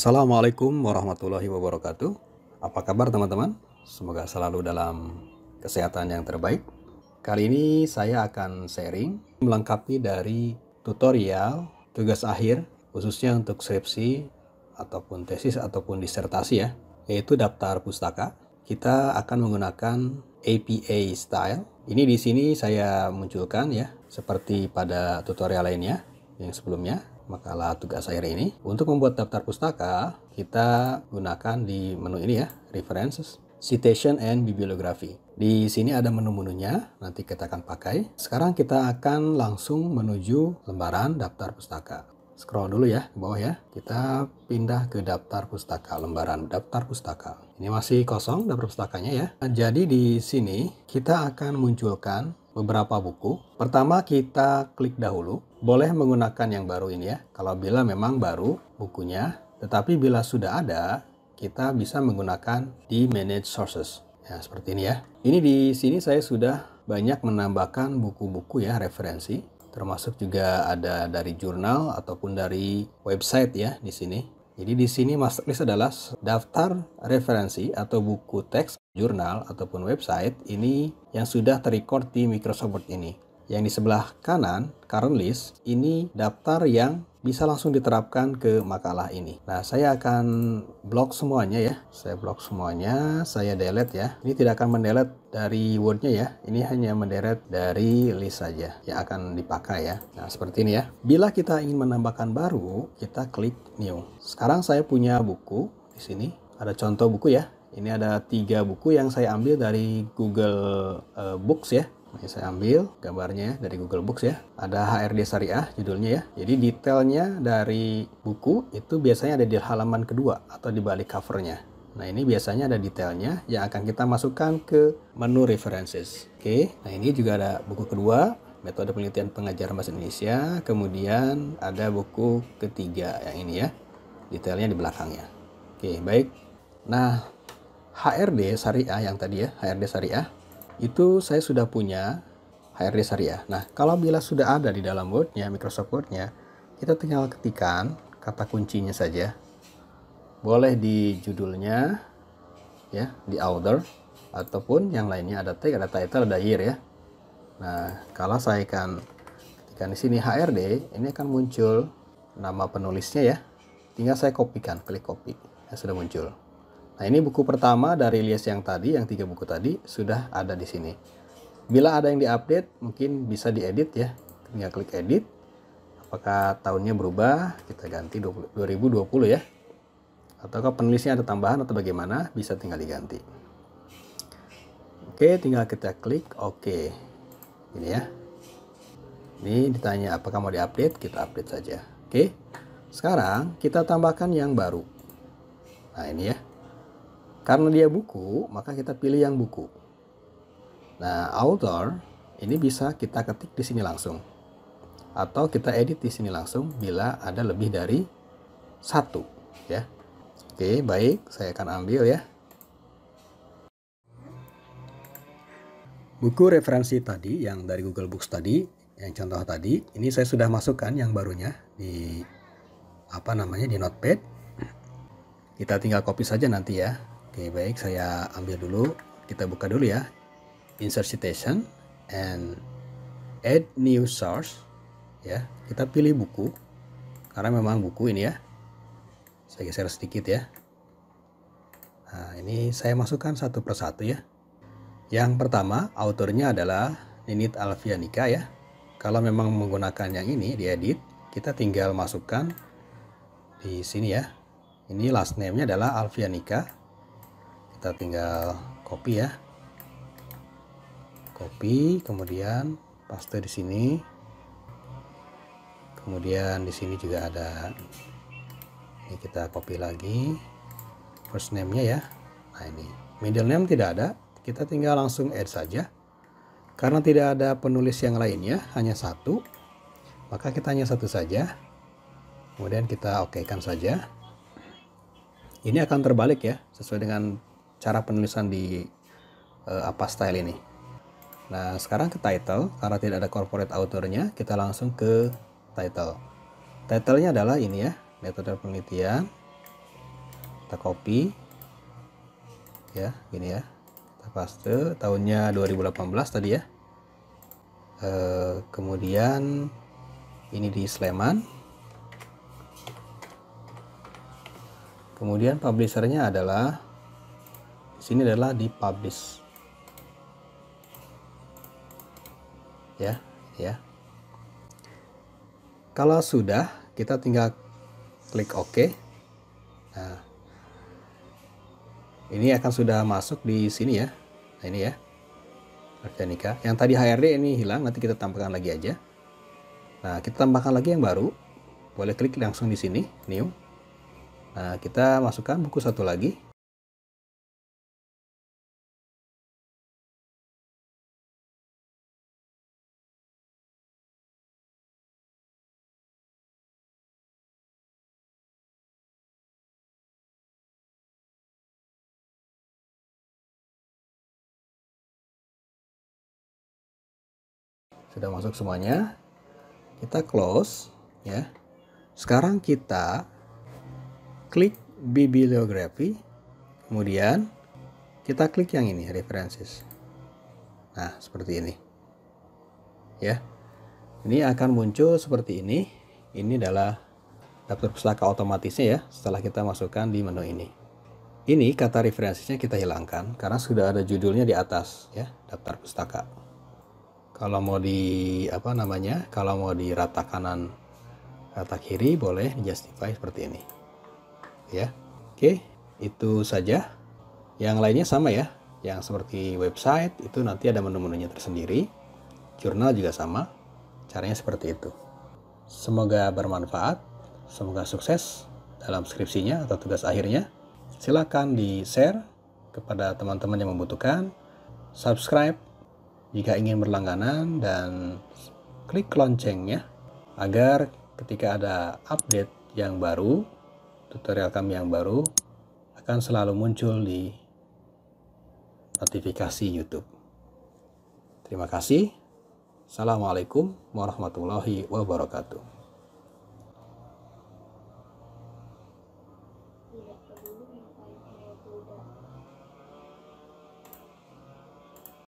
Assalamualaikum warahmatullahi wabarakatuh. Apa kabar teman-teman? Semoga selalu dalam kesehatan yang terbaik. Kali ini saya akan sharing melengkapi dari tutorial tugas akhir khususnya untuk skripsi ataupun tesis ataupun disertasi ya, yaitu daftar pustaka. Kita akan menggunakan APA style. Ini di sini saya munculkan ya, seperti pada tutorial lainnya yang sebelumnya makalah tugas akhir ini. Untuk membuat daftar pustaka, kita gunakan di menu ini ya, references, citation and bibliography. Di sini ada menu-menunya, nanti kita akan pakai. Sekarang kita akan langsung menuju lembaran daftar pustaka. Scroll dulu ya ke bawah ya. Kita pindah ke daftar pustaka lembaran daftar pustaka. Ini masih kosong daftar pustakanya ya. Jadi di sini kita akan munculkan beberapa buku. Pertama kita klik dahulu boleh menggunakan yang baru ini ya, kalau bila memang baru bukunya, tetapi bila sudah ada, kita bisa menggunakan di manage sources. Ya, seperti ini ya. Ini di sini saya sudah banyak menambahkan buku-buku ya referensi, termasuk juga ada dari jurnal ataupun dari website ya di sini. Jadi di sini master list adalah daftar referensi atau buku teks, jurnal ataupun website ini yang sudah terrecord di Microsoft Word ini. Yang di sebelah kanan, current list, ini daftar yang bisa langsung diterapkan ke makalah ini. Nah, saya akan blok semuanya ya. Saya blok semuanya, saya delete ya. Ini tidak akan mendelete dari Word-nya ya. Ini hanya mendelete dari list saja yang akan dipakai ya. Nah, seperti ini ya. Bila kita ingin menambahkan baru, kita klik new. Sekarang saya punya buku di sini. Ada contoh buku ya. Ini ada tiga buku yang saya ambil dari Google eh, Books ya ini saya ambil gambarnya dari Google Books ya. Ada HRD Syariah judulnya ya. Jadi detailnya dari buku itu biasanya ada di halaman kedua atau di balik covernya. Nah ini biasanya ada detailnya yang akan kita masukkan ke menu references. Oke, nah ini juga ada buku kedua, metode penelitian pengajaran bahasa Indonesia. Kemudian ada buku ketiga yang ini ya, detailnya di belakangnya. Oke, baik. Nah, HRD Syariah yang tadi ya, HRD Syariah itu saya sudah punya HRD syariah. Nah, kalau bila sudah ada di dalam Word-nya, Microsoft Word-nya, kita tinggal ketikkan kata kuncinya saja. Boleh di judulnya, ya, di author, ataupun yang lainnya ada tag, ada title, ada year ya. Nah, kalau saya akan ketikan di sini HRD, ini akan muncul nama penulisnya ya. Tinggal saya kopikan, klik copy, ya, sudah muncul. Nah ini buku pertama dari Lies yang tadi, yang tiga buku tadi sudah ada di sini. Bila ada yang diupdate mungkin bisa diedit ya. Tinggal klik edit. Apakah tahunnya berubah? Kita ganti 20, 2020 ya. Ataukah penulisnya ada tambahan atau bagaimana? Bisa tinggal diganti. Oke, tinggal kita klik OK. Ini ya. Ini ditanya apakah mau diupdate, kita update saja. Oke. Sekarang kita tambahkan yang baru. Nah, ini ya. Karena dia buku, maka kita pilih yang buku. Nah, author ini bisa kita ketik di sini langsung. Atau kita edit di sini langsung bila ada lebih dari satu, ya. Oke, baik, saya akan ambil ya. Buku referensi tadi yang dari Google Books tadi, yang contoh tadi, ini saya sudah masukkan yang barunya di apa namanya di Notepad. Kita tinggal copy saja nanti ya. Oke, baik saya ambil dulu. Kita buka dulu ya. Insert citation and add new source ya. Kita pilih buku karena memang buku ini ya. Saya geser sedikit ya. Nah, ini saya masukkan satu persatu ya. Yang pertama, autornya adalah Ninit Alfianika ya. Kalau memang menggunakan yang ini di edit, kita tinggal masukkan di sini ya. Ini last name-nya adalah Alfianika kita tinggal copy ya copy kemudian paste di sini kemudian di sini juga ada ini kita copy lagi first name nya ya nah ini middle name tidak ada kita tinggal langsung add saja karena tidak ada penulis yang lainnya hanya satu maka kita hanya satu saja kemudian kita oke kan saja ini akan terbalik ya sesuai dengan cara penulisan di uh, apa style ini. Nah, sekarang ke title, karena tidak ada corporate autornya kita langsung ke title. Titlenya adalah ini ya, metode penelitian. Kita copy. Ya, gini ya. Kita paste tahunnya 2018 tadi ya. Uh, kemudian ini di Sleman. Kemudian publisher-nya adalah sini adalah di publish ya ya kalau sudah kita tinggal klik OK nah ini akan sudah masuk di sini ya nah ini ya Arcanica yang tadi HRD ini hilang nanti kita tambahkan lagi aja nah kita tambahkan lagi yang baru boleh klik langsung di sini new nah kita masukkan buku satu lagi sudah masuk semuanya kita close ya sekarang kita klik bibliografi kemudian kita klik yang ini references nah seperti ini ya ini akan muncul seperti ini ini adalah daftar pustaka otomatisnya ya setelah kita masukkan di menu ini ini kata referensinya kita hilangkan karena sudah ada judulnya di atas ya daftar pustaka kalau mau di apa namanya kalau mau di rata kanan rata kiri boleh justify seperti ini ya oke itu saja yang lainnya sama ya yang seperti website itu nanti ada menu-menunya tersendiri jurnal juga sama caranya seperti itu semoga bermanfaat semoga sukses dalam skripsinya atau tugas akhirnya silahkan di share kepada teman-teman yang membutuhkan subscribe jika ingin berlangganan dan klik loncengnya agar ketika ada update yang baru, tutorial kami yang baru akan selalu muncul di notifikasi YouTube. Terima kasih. Assalamualaikum warahmatullahi wabarakatuh.